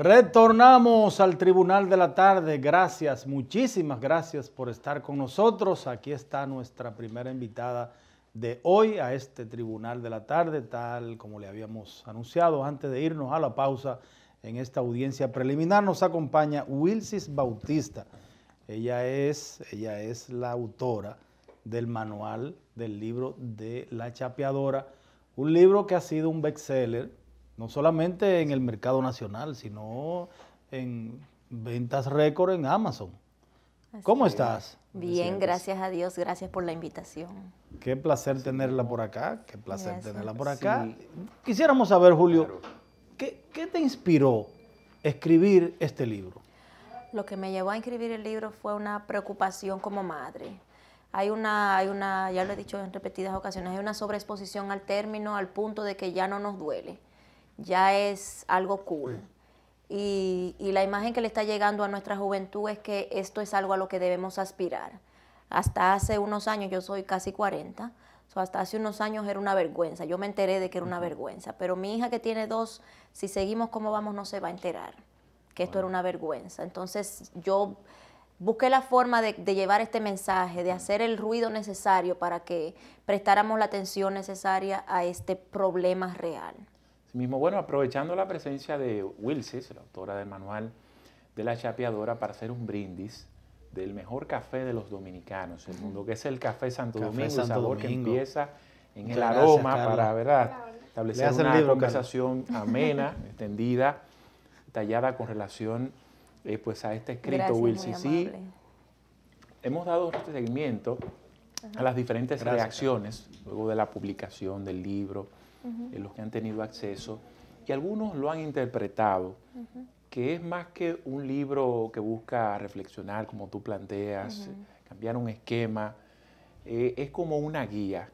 Retornamos al Tribunal de la Tarde. Gracias, muchísimas gracias por estar con nosotros. Aquí está nuestra primera invitada de hoy a este Tribunal de la Tarde, tal como le habíamos anunciado antes de irnos a la pausa. En esta audiencia preliminar nos acompaña Wilsis Bautista. Ella es, ella es la autora del manual del libro de La Chapeadora, un libro que ha sido un bestseller no solamente en el mercado nacional, sino en ventas récord en Amazon. ¿Cómo estás? Bien, gracias a Dios, gracias por la invitación. Qué placer tenerla por acá, qué placer tenerla por acá. Quisiéramos saber, Julio, ¿qué, te inspiró escribir este libro? Lo que me llevó a escribir el libro fue una preocupación como madre. Hay una, hay una, ya lo he dicho en repetidas ocasiones, hay una sobreexposición al término, al punto de que ya no nos duele ya es algo cool. Y, la imagen que le está llegando a nuestra juventud es que esto es algo a lo que debemos aspirar. Hasta hace unos años, yo soy casi 40, hasta hace unos años era una vergüenza. Yo me enteré de que era una vergüenza, pero mi hija que tiene dos, si seguimos como vamos, no se va a enterar que esto era una vergüenza. Entonces yo busqué la forma de, llevar este mensaje, de hacer el ruido necesario para que prestáramos la atención necesaria a este problema real bueno, aprovechando la presencia de Wilsis, la autora del manual de la chapeadora, para hacer un brindis del mejor café de los dominicanos, el mundo que es el café Santo Domingo, que empieza en el aroma para, ¿verdad? Establecer una libro, conversación amena, extendida, tallada con relación eh, pues a este escrito Wilson. Sí, hemos dado este seguimiento a las diferentes reacciones luego de la publicación del libro en los que han tenido acceso, y algunos lo han interpretado, que es más que un libro que busca reflexionar, como tú planteas, cambiar un esquema, eh, es como una guía.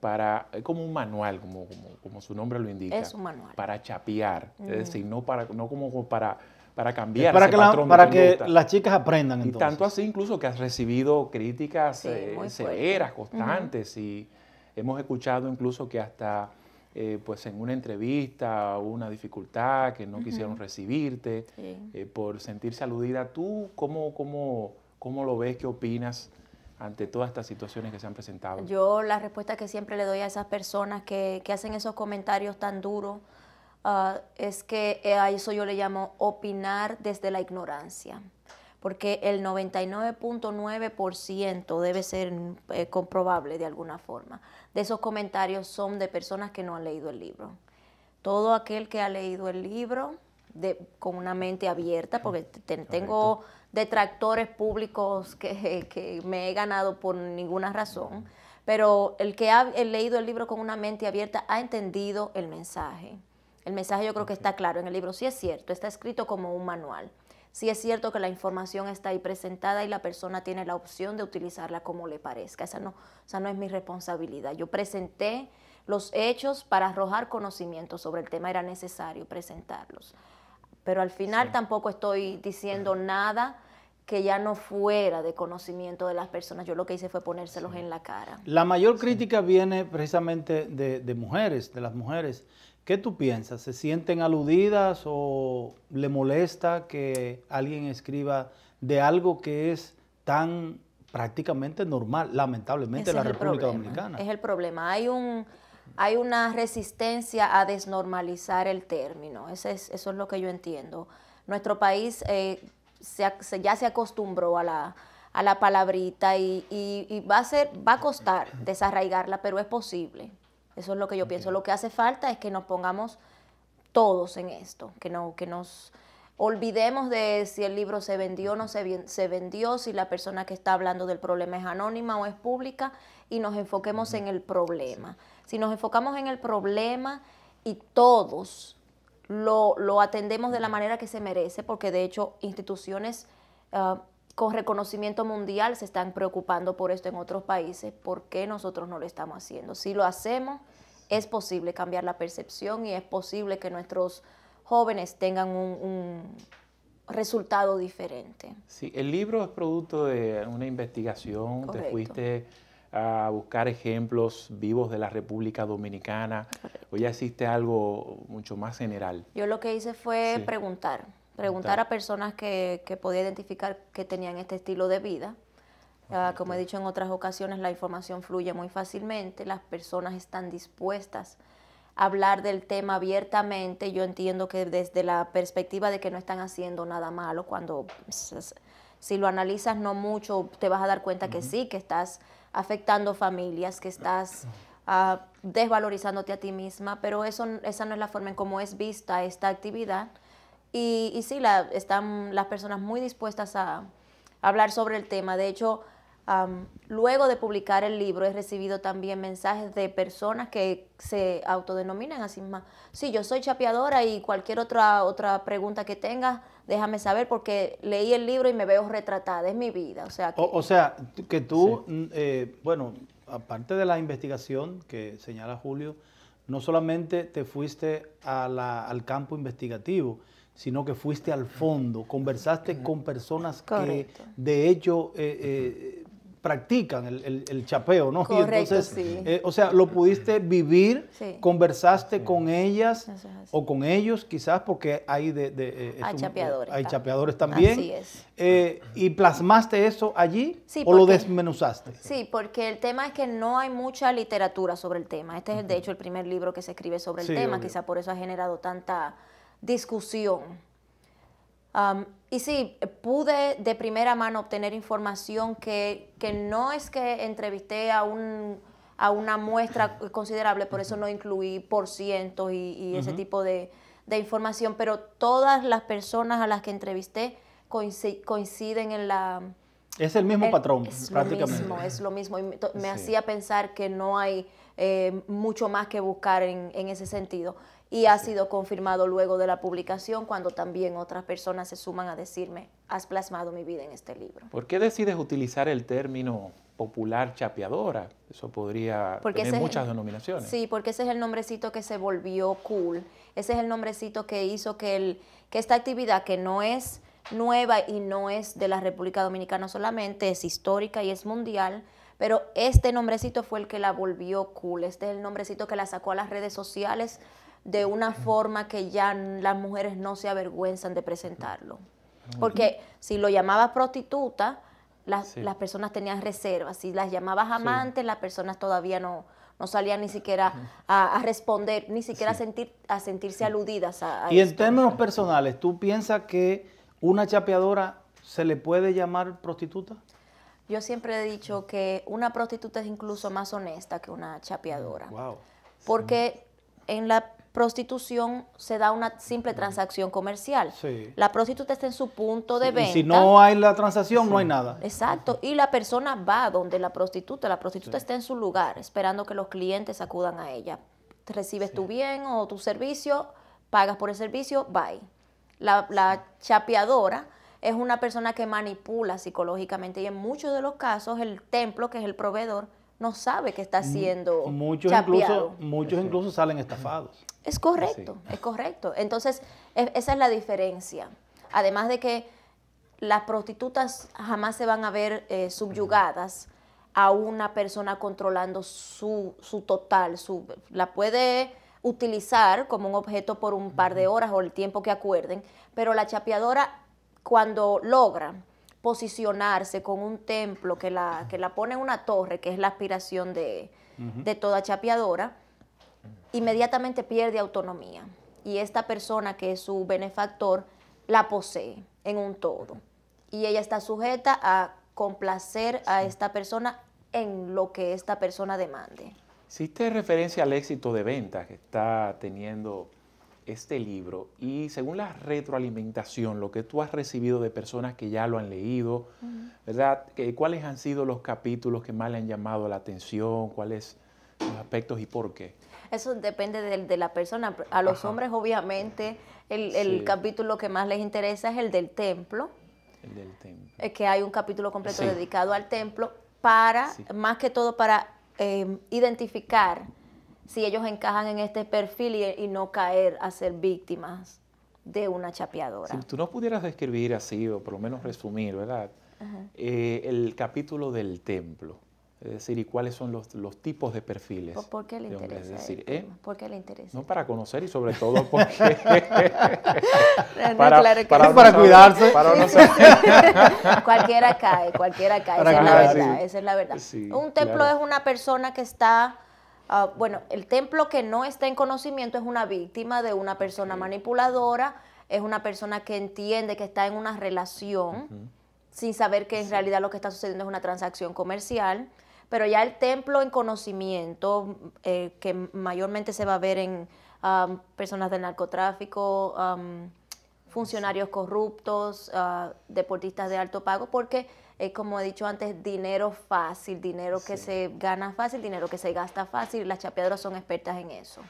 Para, es como un manual, como, como, su nombre lo indica. Es un manual. Para chapear, es decir, no, para, no como para para cambiar. para que, para que las chicas aprendan. Y tanto así incluso que has recibido críticas eh, severas, constantes, y hemos escuchado incluso que hasta eh, pues en una entrevista una dificultad que no quisieron recibirte, eh, por sentirse aludida. ¿Tú cómo, lo ves? ¿Qué opinas ante todas estas situaciones que se han presentado? Yo la respuesta que siempre le doy a esas personas que, hacen esos comentarios tan duros ah, es que a eso yo le llamo opinar desde la ignorancia porque el 99.9% debe ser eh, comprobable de alguna forma. De esos comentarios son de personas que no han leído el libro. Todo aquel que ha leído el libro con una mente abierta, porque tengo detractores públicos que, me he ganado por ninguna razón, pero el que ha leído el libro con una mente abierta ha entendido el mensaje. El mensaje yo creo que está claro en el libro, sí es cierto, está escrito como un manual si es cierto que la información está ahí presentada y la persona tiene la opción de utilizarla como le parezca. Esa no, no es mi responsabilidad. Yo presenté los hechos para arrojar conocimiento sobre el tema, era necesario presentarlos. Pero al final tampoco estoy diciendo nada que ya no fuera de conocimiento de las personas. Yo lo que hice fue ponérselos en la cara. La mayor crítica viene precisamente de mujeres, de las mujeres ¿Qué tú piensas? ¿Se sienten aludidas o le molesta que alguien escriba de algo que es tan prácticamente normal, lamentablemente, en la República Dominicana? Es el problema. Hay un hay una resistencia a desnormalizar el término. Eso es, eso es lo que yo entiendo. Nuestro país eh, ya se acostumbró a la, palabrita y, y va, a ser, va a costar desarraigarla, pero es posible. Eso es lo que yo pienso. Lo que hace falta es que nos pongamos todos en esto, que, no, que nos olvidemos de si el libro se vendió o no se, vendió, si la persona que está hablando del problema es anónima o es pública, y nos enfoquemos en el problema. Si nos enfocamos en el problema y todos lo, atendemos de la manera que se merece, porque de hecho instituciones... Ah, con reconocimiento mundial se están preocupando por esto en otros países, ¿por qué nosotros no lo estamos haciendo? Si lo hacemos, es posible cambiar la percepción y es posible que nuestros jóvenes tengan un, resultado diferente. Sí, el libro es producto de una investigación, te fuiste a buscar ejemplos vivos de la República Dominicana, o ya hiciste algo mucho más general. Yo lo que hice fue preguntar preguntar a personas que, que podía identificar que tenían este estilo de vida. Ah, como he dicho en otras ocasiones, la información fluye muy fácilmente, las personas están dispuestas a hablar del tema abiertamente. Yo entiendo que desde la perspectiva de que no están haciendo nada malo, cuando si lo analizas no mucho, te vas a dar cuenta que sí, que estás afectando familias, que estás ah, desvalorizándote a ti misma, pero eso, esa no es la forma en cómo es vista esta actividad y, y sí, la, están las personas muy dispuestas a, hablar sobre el tema. De hecho, luego de publicar el libro he recibido también mensajes de personas que se autodenominan así más. Sí, yo soy chapeadora y cualquier otra, otra pregunta que tengas, déjame saber porque leí el libro y me veo retratada, es mi vida. O sea, que, o, sea, que tú, mm, eh, bueno, aparte de la investigación que señala Julio, no solamente te fuiste al campo investigativo, sino que fuiste al fondo, conversaste con personas que de hecho eh, eh, practican el, chapeo, ¿no? Correcto, sí. Eh, o sea, lo pudiste vivir, conversaste con ellas o con ellos, quizás, porque hay de, hay, chapeadores, hay chapeadores, también. Así es. ¿Y plasmaste eso allí o lo desmenuzaste? Sí, porque el tema es que no hay mucha literatura sobre el tema. Este es, de hecho, el primer libro que se escribe sobre el tema, Quizás por eso ha generado tanta discusión. y sí, pude de primera mano obtener información que, no es que entrevisté a, un, a una muestra considerable, por eso no incluí por cientos y, ese tipo de, información, pero todas las personas a las que entrevisté coinciden en la... Es el mismo patrón, es prácticamente. Lo mismo, es lo mismo, me, hacía pensar que no hay eh, mucho más que buscar en, en ese sentido y ha sido confirmado luego de la publicación cuando también otras personas se suman a decirme, has plasmado mi vida en este libro. ¿Por qué decides utilizar el término popular chapeadora? Eso podría tener muchas denominaciones. Sí, porque ese es el nombrecito que se volvió cool, ese es el nombrecito que hizo que, el, que esta actividad que no es nueva y no es de la República Dominicana solamente, es histórica y es mundial, pero este nombrecito fue el que la volvió cool, este es el nombrecito que la sacó a las redes sociales de una forma que ya las mujeres no se avergüenzan de presentarlo. Porque si lo llamabas prostituta, las, personas tenían reservas. Si las llamabas amantes, las personas todavía no, no salían ni siquiera a, responder, ni siquiera a, sentir, a sentirse aludidas. A, a y en términos personales, ¿tú piensas que una chapeadora se le puede llamar prostituta? Yo siempre he dicho que una prostituta es incluso más honesta que una chapeadora. Wow. Porque en la prostitución se da una simple transacción comercial. La prostituta está en su punto de venta. si no hay la transacción, no hay nada. Exacto. Y la persona va donde la prostituta. La prostituta está en su lugar, esperando que los clientes acudan a ella. Recibes tu bien o tu servicio, pagas por el servicio, bye. La, la chapeadora es una persona que manipula psicológicamente y en muchos de los casos el templo, que es el proveedor, no sabe que está haciendo. muchos incluso muchos incluso salen estafados es correcto, es correcto. Entonces, e, esa es la diferencia. Además de que las prostitutas jamás se van a ver eh, subyugadas a una persona controlando su, total, la puede utilizar como un objeto por un par de horas o el tiempo que acuerden, pero la chapeadora cuando logra posicionarse con un templo que la, que la pone en una torre, que es la aspiración de, de toda chapeadora, inmediatamente pierde autonomía y esta persona que es su benefactor la posee en un todo y ella está sujeta a complacer a esta persona en lo que esta persona demande. Hiciste referencia al éxito de ventas que está teniendo este libro y según la retroalimentación, lo que tú has recibido de personas que ya lo han leído, verdad? ¿Cuáles han sido los capítulos que más le han llamado la atención? ¿Cuáles los aspectos y por qué? eso depende de, de la persona. A los hombres, obviamente, el, capítulo que más les interesa es el del templo. El del templo. Es que hay un capítulo completo dedicado al templo para, más que todo, para em, identificar si ellos encajan en este perfil y, no caer a ser víctimas de una chapeadora. Si tú no pudieras describir así, o por lo menos resumir, ¿verdad? Eh, el capítulo del templo es decir, y cuáles son los, los tipos de perfiles. ¿Por qué le interesa? Es decir, ¿eh? le interesa? No para conocer y sobre todo porque... para, cuidarse. cualquiera cae, cualquiera cae. Esa, es verdad, esa es la verdad. Un templo es una persona que está... Ah, bueno, el templo que no está en conocimiento es una víctima de una persona manipuladora, es una persona que entiende que está en una relación. sin saber que en realidad lo que está sucediendo es una transacción comercial pero ya el templo en conocimiento, eh, que mayormente se va a ver en um, personas de narcotráfico, um, funcionarios corruptos, uh, deportistas de alto pago, porque eh, como he dicho antes, dinero fácil, dinero que se gana fácil, dinero que se gasta fácil, las chapeadoras son expertas en eso.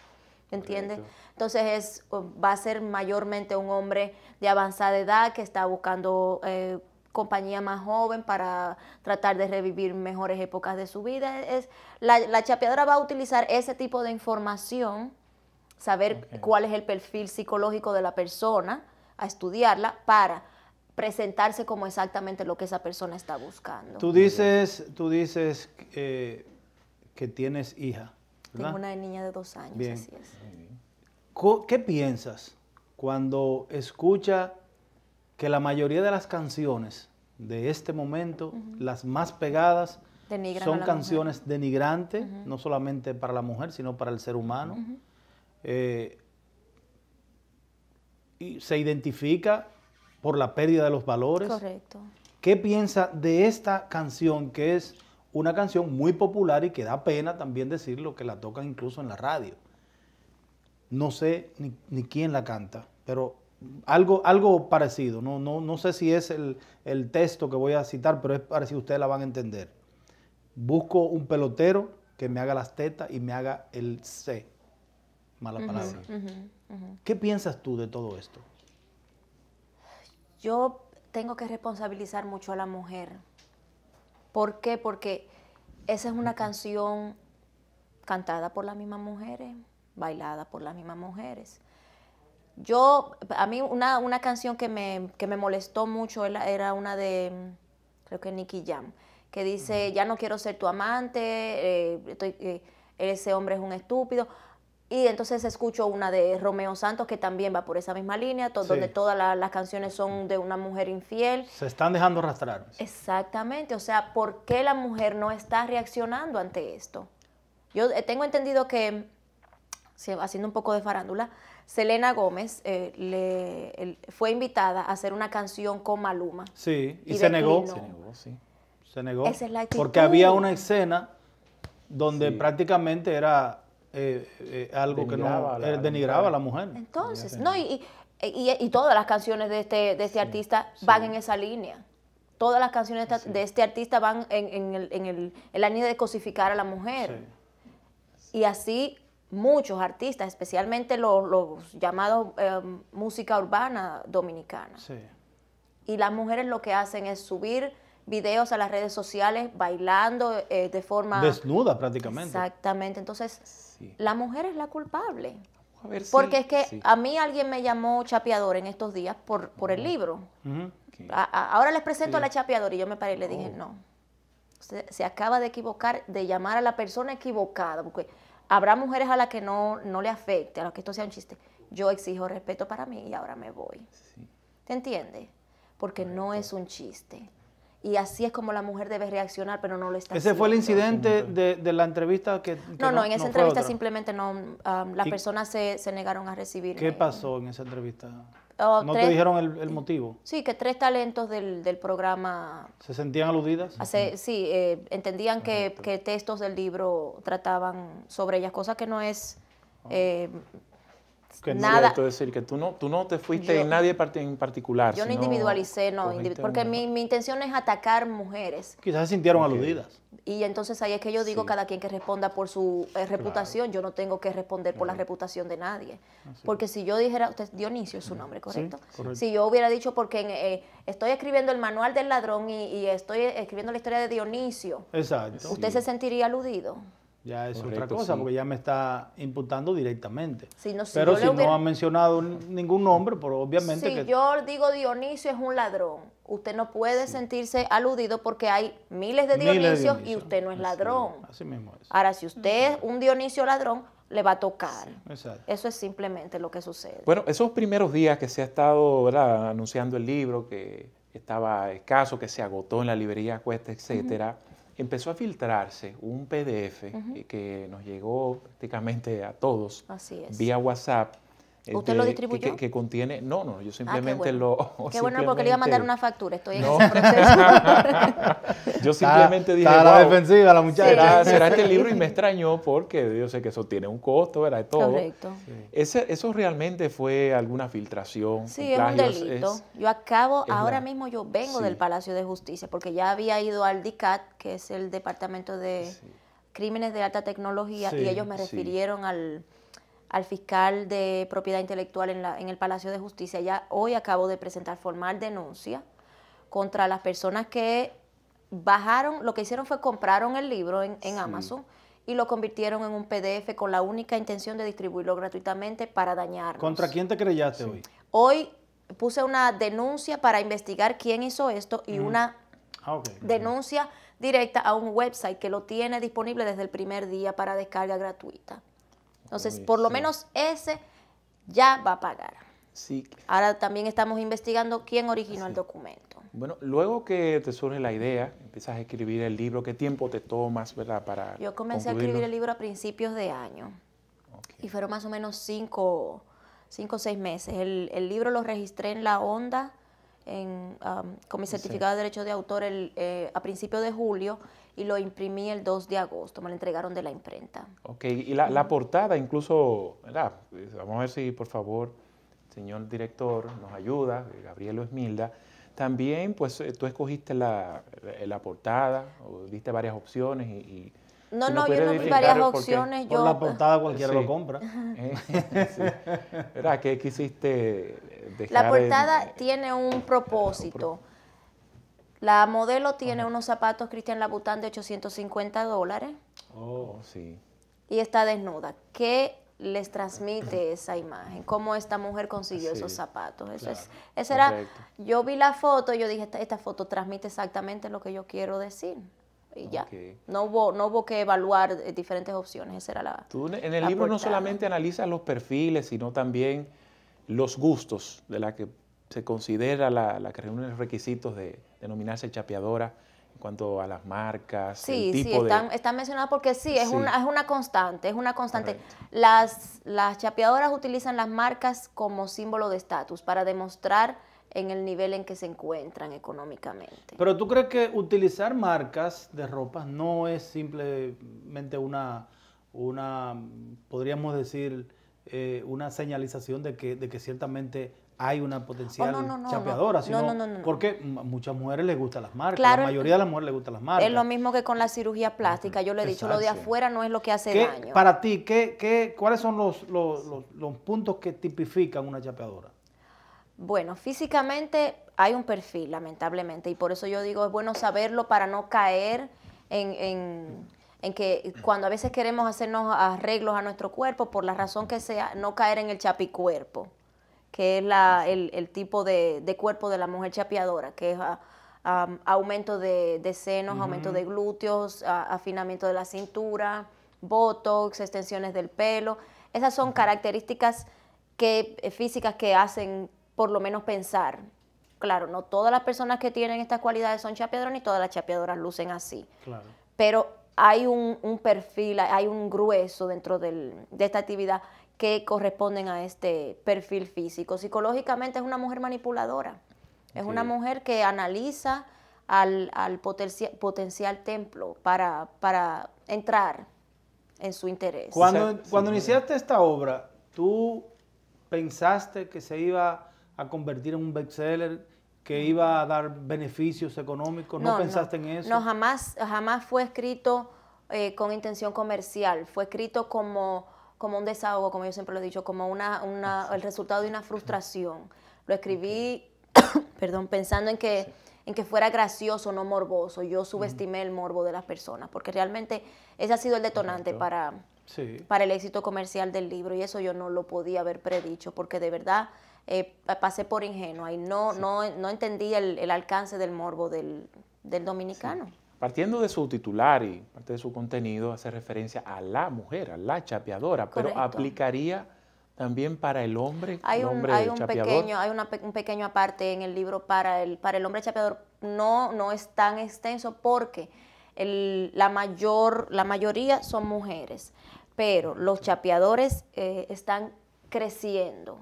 ¿Entiendes? Entonces es, va a ser mayormente un hombre de avanzada edad que está buscando eh, compañía más joven para tratar de revivir mejores épocas de su vida. Es, la, chapeadora va a utilizar ese tipo de información, saber cuál es el perfil psicológico de la persona, a estudiarla para presentarse como exactamente lo que esa persona está buscando. Tú dices, tú dices eh, que tienes hija. Tengo una niña de dos años, ¿Qué piensas cuando escucha que la mayoría de las canciones de este momento, las más pegadas, son canciones denigrantes, no solamente para la mujer, sino para el ser humano. Eh, y se identifica por la pérdida de los valores. Correcto. ¿Qué piensa de esta canción que es una canción muy popular y que da pena también decirlo, que la tocan incluso en la radio? No sé ni quién la canta, pero algo, algo parecido. No, no, no sé si es el, texto que voy a citar, pero es parecido, ustedes la van a entender. Busco un pelotero que me haga las tetas y me haga el C. Mala palabra. ¿Qué piensas tú de todo esto? Yo tengo que responsabilizar mucho a la mujer. ¿Por qué? Porque esa es una canción cantada por las mismas mujeres, bailada por las mismas mujeres. Yo, a mí una, una canción que me, molestó mucho era, una de, mm, creo que Nicky Jam, que dice, ya no quiero ser tu amante, eh, eh, ese hombre es un estúpido. Y entonces escucho una de Romeo Santos que también va por esa misma línea, donde todas las canciones son de una mujer infiel. Se están dejando arrastrar. Exactamente, o sea, ¿por qué la mujer no está reaccionando ante esto? Yo eh, tengo entendido que haciendo un poco de farándula, Selena Gómez eh, le, fue invitada a hacer una canción con Maluma. Sí, y, se negó. Se negó, sí. Se negó. Porque había una escena donde prácticamente era eh, eh, algo que no denigraba a la mujer. Entonces, no, y, y, todas las canciones de este, de este artista van en esa línea. Todas las canciones de este artista van en, el, en, el, en la línea de cosificar a la mujer. Y así muchos artistas, especialmente los, llamados eh, música urbana dominicana. Sí. Y las mujeres lo que hacen es subir videos a las redes sociales bailando eh, de forma... Desnuda prácticamente. Exactamente. Entonces, la mujer es la culpable. A ver, Porque es que a mí alguien me llamó chapeador en estos días por, por el libro. ahora les presento a la chapeadora y yo me paré y le dije, oh. no, se acaba de equivocar, de llamar a la persona equivocada. Porque Habrá mujeres a las que no, le afecte, a las que esto sea un chiste. Yo exijo respeto para mí y ahora me voy. ¿Te entiendes? Porque no es un chiste. Y así es como la mujer debe reaccionar, pero no lo está haciendo. ¿Ese fue el incidente de, la entrevista que, no, no, en esa entrevista simplemente no, um, las personas se, se, negaron a recibir. ¿Qué pasó en esa entrevista? ¿No te dijeron el, motivo? Sí, que tres talentos del, programa... ¿Se sentían aludidas? Ah, sí, eh, entendían que, que, textos del libro trataban sobre ellas, cosa que no es eh, que no nada. Es decir, que tú no, tú no te fuiste en nadie en particular. Yo no individualicé, no, porque mi, mi, intención es atacar mujeres. Quizás se sintieron aludidas. Y entonces ahí es que yo digo cada quien que responda por su eh, reputación, yo no tengo que responder por la reputación de nadie. Ah, porque si yo dijera, usted Dionisio es su nombre, ¿correcto? Si yo hubiera dicho porque eh, estoy escribiendo el manual del ladrón y, estoy escribiendo la historia de Dionisio, ¿usted se sentiría aludido? ya es otra cosa, porque ya me está imputando directamente. Pero si no ha mencionado ningún nombre, pero obviamente... Si yo digo Dionisio es un ladrón, usted no puede sentirse aludido porque hay miles de Dionisios y usted no es ladrón. Ahora, si usted es un Dionisio ladrón, le va a tocar. Eso es simplemente lo que sucede. Bueno, esos primeros días que se ha estado ¿verdad? anunciando el libro, que estaba escaso, que se agotó en la librería Cuesta, etcétera, empezó a filtrarse un PDF que nos llegó prácticamente a todos vía WhatsApp ¿Usted este, lo distribuyó? Que, contiene, no, no, yo ah, simplemente lo... Qué bueno, porque le iba a mandar una factura, estoy en proceso. yo simplemente dije, está la defensiva la muchacha. ¿Será, este libro y me extrañó porque yo sé que eso tiene un costo, ¿verdad? Todo. Correcto. Ese, eso realmente fue alguna filtración. Sí, es un delito. yo acabo, ahora mismo yo vengo del Palacio de Justicia porque ya había ido al DICAT, que es el Departamento de Crímenes de Alta Tecnología, y ellos me refirieron al al fiscal de propiedad intelectual en, el Palacio de Justicia. Ya hoy acabo de presentar formal denuncia contra las personas que bajaron, lo que hicieron fue compraron el libro en, Amazon y lo convirtieron en un PDF con la única intención de distribuirlo gratuitamente para dañar. ¿Contra quién te creyaste hoy? Hoy puse una denuncia para investigar quién hizo esto y una ah, denuncia directa a un website que lo tiene disponible desde el primer día para descarga gratuita. Entonces, por lo menos ese ya va a pagar. Ahora también estamos investigando quién originó el documento. Bueno, luego que te surge la idea, empiezas a escribir el libro, ¿qué tiempo te tomas, verdad, para Yo comencé a escribir el libro a principios de año y fueron más o menos cinco, cinco o seis meses. El, el, libro lo registré en La Onda en, um, con mi certificado de derecho de autor eh, a principios de julio y lo imprimí el 2 de agosto, me lo entregaron de la imprenta. Ok, y la, portada incluso, vamos a ver si por favor, señor director, nos ayuda, Gabriel Esmilda. También, pues, eh, tú escogiste eh, la, portada, o diste varias opciones y, no, no, yo no vi varias opciones. yo... la portada cualquiera lo compra. Eh, ¿Qué quisiste dejar? La portada tiene un propósito. La modelo tiene unos zapatos Cristian Labután de 850 dólares. Oh, sí. Y está desnuda. ¿Qué les transmite esa imagen? ¿Cómo esta mujer consiguió esos zapatos? Eso es, era, yo vi la foto y yo dije, esta, foto transmite exactamente lo que yo quiero decir. Y ya. No, hubo, no hubo que evaluar eh, diferentes opciones. Esa era la. en el libro no solamente analizas los perfiles, sino también los gustos de la que se considera la, que reúne los requisitos de, denominarse chapeadora en cuanto a las marcas, sí, el tipo sí, están, mencionadas porque sí, es, Una, es una constante, es una constante. Las, las chapeadoras utilizan las marcas como símbolo de estatus para demostrar en el nivel en que se encuentran económicamente. Pero tú crees que utilizar marcas de ropa no es simplemente una, una podríamos decir, eh, una señalización de que, de que ciertamente hay una potencial oh, chapeadora, sino porque muchas mujeres les gustan las marcas, la mayoría de las mujeres les gustan las marcas. Es lo mismo que con la cirugía plástica, yo le he dicho, lo de afuera no es lo que hace daño. Para ti, ¿qué, qué, cuáles son los, los, los, puntos que tipifican una chapeadora? Bueno, físicamente hay un perfil, lamentablemente, y por eso yo digo, es bueno saberlo para no caer en, en, en, que cuando a veces queremos hacernos arreglos a nuestro cuerpo, por la razón que sea, no caer en el chapicuerpo que es la, ah, el, tipo de, cuerpo de la mujer chapeadora, que es ah, aumento de, senos, aumento de glúteos, afinamiento de la cintura, botox, extensiones del pelo. Esas son características que, eh, físicas que hacen por lo menos pensar. Claro, no todas las personas que tienen estas cualidades son chapeadoras, ni todas las chapeadoras lucen así. Pero hay un, perfil, hay un grueso dentro de esta actividad que corresponden a este perfil físico. Psicológicamente es una mujer manipuladora, es una mujer que analiza al, al potencial templo para, para, entrar en su interés. Cuando, cuando iniciaste esta obra, ¿tú pensaste que se iba a convertir en un bestseller? que mm. iba a dar beneficios económicos, ¿no, pensaste en eso? No, jamás, jamás fue escrito eh, con intención comercial, fue escrito como como un desahogo, como yo siempre lo he dicho, como el resultado de una frustración. Lo escribí, perdón, pensando en que, en que fuera gracioso, no morboso. Yo subestimé el morbo de las personas, porque realmente ese ha sido el detonante para, para el éxito comercial del libro y eso yo no lo podía haber predicho, porque de verdad eh, pasé por ingenua y no, no, no entendí el, alcance del morbo del, dominicano. Partiendo de su titular y parte de su contenido, hace referencia a la mujer, a la chapeadora, pero aplicaría también para el hombre. Hay un, hombre hay un pequeño, hay una, un pequeño aparte en el libro para el, para el hombre chapeador. No, no es tan extenso porque la mayor, la mayoría son mujeres, pero los chapeadores eh, están creciendo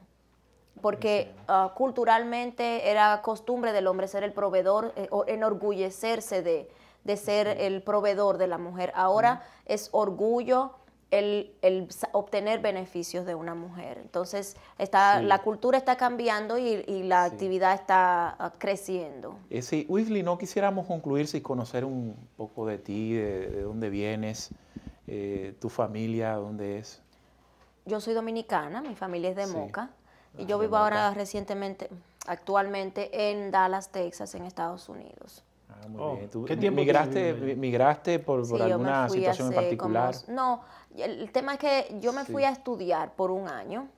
porque ah, culturalmente era costumbre del hombre ser el proveedor, eh, o enorgullecerse de, de ser el proveedor de la mujer, ahora es orgullo. El, obtener beneficios de una mujer. Entonces, está, la cultura está cambiando y, la actividad está ah, creciendo. Eh, sí, Weasley, no quisiéramos concluir sin conocer un poco de ti, de, dónde vienes, eh, tu familia, dónde es. Yo soy dominicana, mi familia es de Moca, y ah, yo vivo ahora recientemente, actualmente, en Dallas, Texas, en Estados Unidos. Ah, oh, ¿Qué tiempo migraste, por, alguna situación en particular? no, el tema es que yo me fui a estudiar por un año.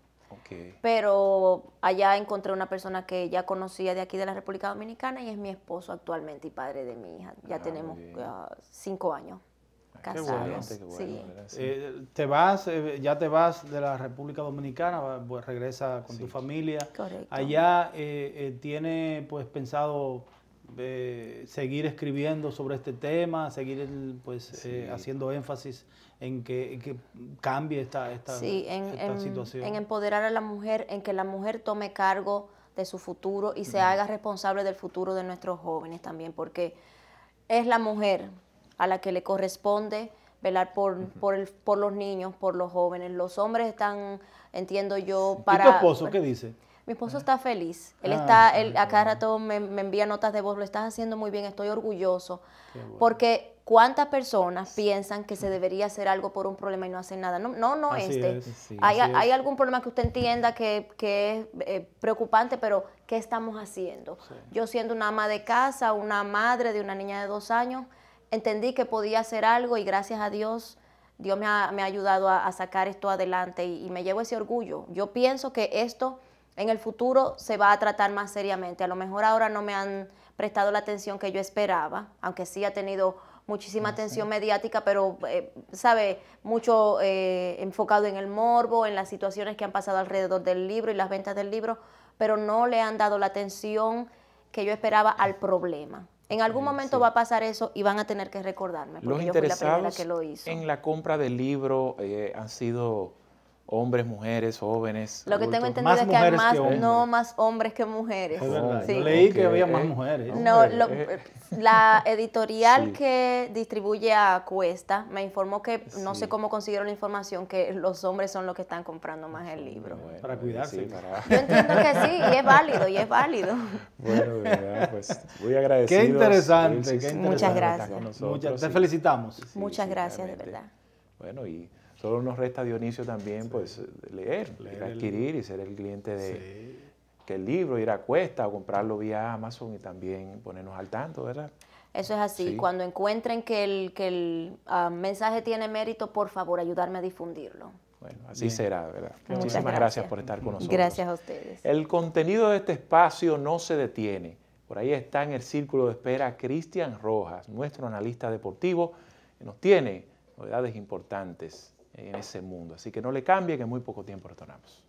Pero allá encontré una persona que ya conocía de aquí de la República Dominicana y es mi esposo actualmente y padre de mi hija. Ya ah, tenemos ah, cinco años casados. Eh, te vas, eh, ya te vas de la República Dominicana, pues regresa con tu familia. Correcto. Allá eh, tiene pues pensado eh, seguir escribiendo sobre este tema, seguir pues, eh, haciendo énfasis en que, cambie esta, esta, en, situación. En empoderar a la mujer, en que la mujer tome cargo de su futuro y se haga responsable del futuro de nuestros jóvenes también, porque es la mujer a la que le corresponde velar por, por, por los niños, por los jóvenes. Los hombres están, entiendo yo, para... ¿Y tu esposo qué pues dice? Mi esposo ah. está feliz. Él ah, está, él a cada rato me, envía notas de voz, lo estás haciendo muy bien, estoy orgulloso. Porque cuántas personas piensan que se debería hacer algo por un problema y no hacen nada. No, no, no este. hay, algún problema que usted entienda que, es eh, preocupante, pero ¿qué estamos haciendo? Yo siendo una ama de casa, una madre de una niña de dos años, entendí que podía hacer algo y gracias a Dios. Dios me ha, me ha ayudado a, sacar esto adelante y me llevo ese orgullo. Yo pienso que esto en el futuro se va a tratar más seriamente. A lo mejor ahora no me han prestado la atención que yo esperaba, aunque sí ha tenido muchísima ah, atención mediática, pero, eh, ¿sabe? Mucho eh, enfocado en el morbo, en las situaciones que han pasado alrededor del libro y las ventas del libro, pero no le han dado la atención que yo esperaba al problema. En algún momento va a pasar eso y van a tener que recordarme, porque Los yo la primera que lo hizo. En la compra del libro eh, han sido hombres, mujeres, jóvenes. Lo que tengo entendido más es que hay más, no más hombres que mujeres. sí. leí que había más eh, mujeres. No, eh, la editorial que distribuye a Cuesta me informó que no sé cómo consiguieron la información que los hombres son los que están comprando más el libro. para cuidarse. Para... Yo entiendo que sí, y es válido, y es válido. Bueno, verdad, pues muy agradecido. Qué interesante, qué interesante. Muchas gracias. Muchas, te felicitamos. Muchas gracias, de verdad. Bueno, y solo nos resta Dionisio también, pues leer, adquirir y ser el cliente de que el libro, ir a cuesta o comprarlo vía Amazon y también ponernos al tanto, ¿verdad? Eso es así. Cuando encuentren que el, que el ah, mensaje tiene mérito, por favor, ayudarme a difundirlo. Bueno, así será, ¿verdad? Muchísimas gracias. gracias por estar con nosotros. Gracias a ustedes. El contenido de este espacio no se detiene. Por ahí está en el círculo de espera Cristian Rojas, nuestro analista deportivo, que nos tiene novedades importantes en ese mundo. Así que no le cambie, que en muy poco tiempo retornamos.